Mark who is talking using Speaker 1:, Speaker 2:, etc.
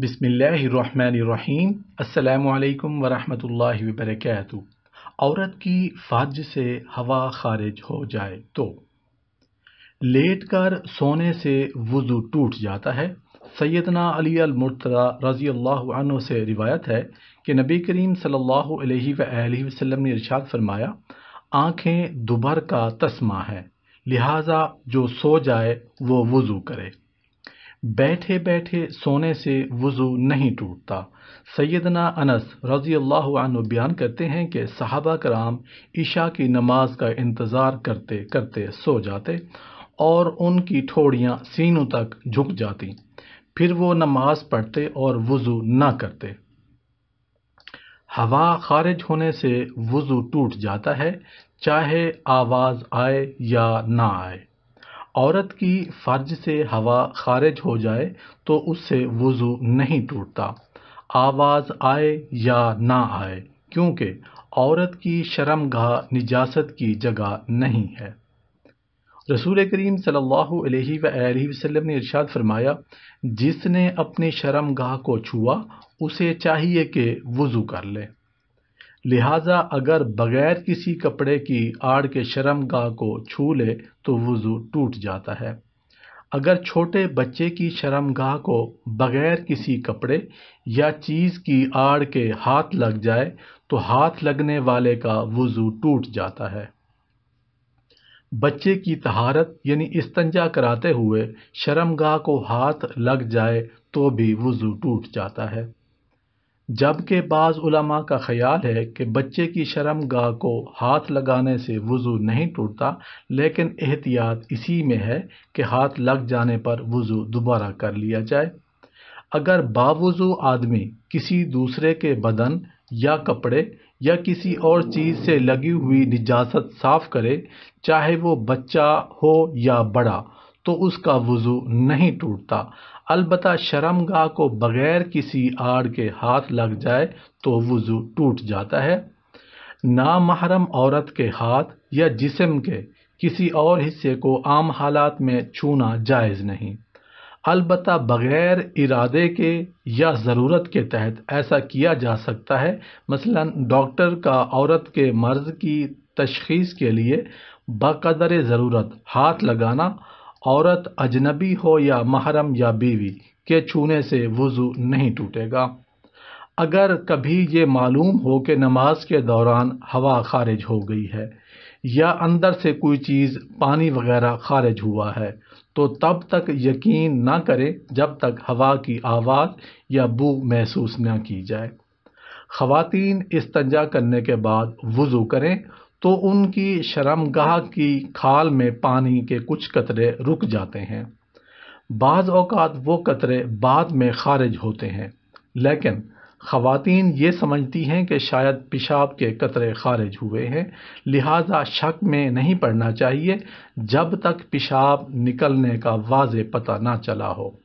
Speaker 1: बिसमीम् अल्लाम वरहमतुल्लाहि वबरकू औरत की फाज से हवा खारिज हो जाए तो लेट कर सोने से वज़ू टूट जाता है सैदना अली अलमुर्तदा रज़ी अल्लाह से रिवायत है कि नबी करीम सल्लल्लाहु अलैहि वसल्लम ने इरशाद फरमाया आँखें दुबर का तस्मा है लिहाजा जो सो जाए वो वज़ू करे बैठे बैठे सोने से वज़ू नहीं टूटता सैदना अनस रज़ी अल्लाह बयान करते हैं कि सहाबा कराम ईशा की नमाज का इंतज़ार करते करते सो जाते और उनकी ठोड़ियाँ सीनों तक झुक जाती फिर वो नमाज पढ़ते और वज़ू ना करते हवा खारिज होने से वज़ू टूट जाता है चाहे आवाज़ आए या ना आए औरत की फ़र्ज से हवा खारिज हो जाए तो उससे वज़ू नहीं टूटता आवाज़ आए या ना आए क्योंकि औरत की शर्मगाह निजासत की जगह नहीं है रसूल करीम सल्लल्लाहु अलैहि वसल्लम ने इरशाद फरमाया जिसने अपनी शर्मगाह को छुआ उसे चाहिए कि वज़ू कर ले लिहाजा अगर बग़ैर किसी कपड़े की आड़ के गाह को छू ले तो वज़ू टूट जाता है अगर छोटे बच्चे की शर्मगाह को बग़ैर किसी कपड़े या चीज़ की आड़ के हाथ लग जाए तो हाथ लगने वाले का वज़ू टूट जाता है बच्चे की तहारत यानी इस्तंजा कराते हुए शर्मगाह को हाथ लग जाए तो भी वज़ू टूट जाता है जबकि बाज़ उलमा का ख्याल है कि बच्चे की शर्म गाह को हाथ लगाने से वज़ू नहीं टूटता लेकिन एहतियात इसी में है कि हाथ लग जाने पर वज़ू दोबारा कर लिया जाए अगर बावज़ू आदमी किसी दूसरे के बदन या कपड़े या किसी और चीज़ से लगी हुई निजात साफ़ करे चाहे वो बच्चा हो या बड़ा तो उसका वज़ू नहीं टूटता अलबत् गाह को बग़ैर किसी आड़ के हाथ लग जाए तो वज़ू टूट जाता है नामहरम औरत के हाथ या जिसम के किसी और हिस्से को आम हालात में छूना जायज़ नहीं अलबत् बग़ैर इरादे के या ज़रूरत के तहत ऐसा किया जा सकता है मसलन डॉक्टर का औरत के मर्ज़ की तशखीस के लिए बकदर ज़रूरत हाथ लगाना औरत अजनबी हो या महरम या बीवी के छूने से वज़ू नहीं टूटेगा अगर कभी ये मालूम हो कि नमाज के दौरान हवा खारिज हो गई है या अंदर से कोई चीज़ पानी वगैरह खारिज हुआ है तो तब तक यकीन ना करें जब तक हवा की आवाज़ या बू महसूस ना की जाए ख़वातीन तंजा करने के बाद वज़ू करें तो उनकी शर्मगाह की खाल में पानी के कुछ कतरे रुक जाते हैं बाज़ अवकात वो कतरे बाद में खारिज होते हैं लेकिन खातन ये समझती हैं कि शायद पेशाब के कतरे खारिज हुए हैं लिहाजा शक में नहीं पड़ना चाहिए जब तक पेशाब निकलने का वाज पता ना चला हो